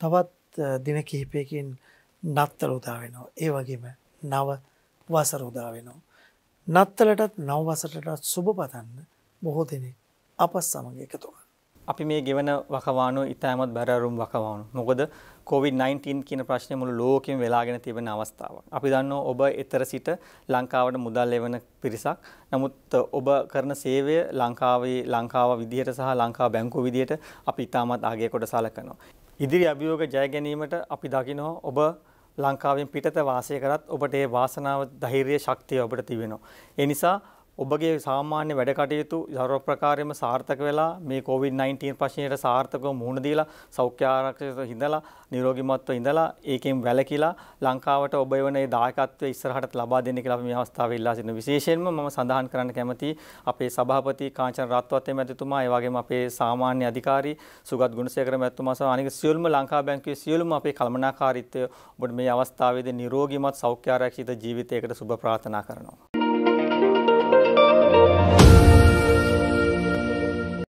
තවත් දින කිහිපයකින් නත්තල උදා වෙනවා. ඒ වගේම නව වසර උදා වෙනවා. නත්තලටත් නව වසරටත් සුබ පතන්න බොහෝ දෙනෙක් අප සමග එකතු වුණා. අපි මේ ගෙවන වකවානු ඉතාමත් බැරරුම් වකවානු. මොකද COVID-19 කියන ප්‍රශ්නය මුළු ලෝකෙම වෙලාගෙන තිබෙන අවස්ථාවක්. අපි දන්නවා ඔබ ඊතර සිට ලංකාවට මුදල් ලැබෙන පිරිසක්. නමුත් ඔබ කරන සේවය ලංකාවේ ලංකාව විදියට සහ ලංකා බැංකුව විදියට අපි ඉතාමත් ආගය කොට සලකනවා. ඉදිරි අභියෝග ජය ගැනීමට අපි දකිනවා ඔබ ලංකාවෙන් පිටත වාසය කරත් ඔබට ඒ වාසනාව ධෛර්ය ශක්තිය ඔබට තිබෙනවා. ඒ නිසා ඔබගේ සාමාන්‍ය වැඩ කටයුතු සර්ව ප්‍රකාරයෙන්ම සාර්ථක වෙලා මේ COVID-19 ප්‍රශ්නයට සාර්ථකව මුහුණ දීලා සෞඛ්‍ය ආරක්ෂිතව ඉඳලා නිරෝගීමත්ව ඉඳලා ඒකෙන් වැළකීලා ලංකාවට ඔබ වෙන ඒ දායකත්වය ඉස්සරහට ලබා දෙන්න කියලා අපි මේ අවස්ථාවේ ඉල්ලා සිටින විශේෂයෙන්ම මම සඳහන් කරන්න කැමති අපේ සභාපති කාංචන රත්වත් මැතිතුමා ඒ වගේම අපේ සාමාන්‍ය අධිකාරී සුගත් ගුණසේකර මැතිතුමා සහ අනික සියලුම ලංකා බැංකුවේ සියලුම අපේ කළමනාකාරීත්වය ඔබට මේ අවස්ථාවේදී නිරෝගීමත් සෞඛ්‍ය ආරක්ෂිත ජීවිතයකට සුබ ප්‍රාර්ථනා කරනවා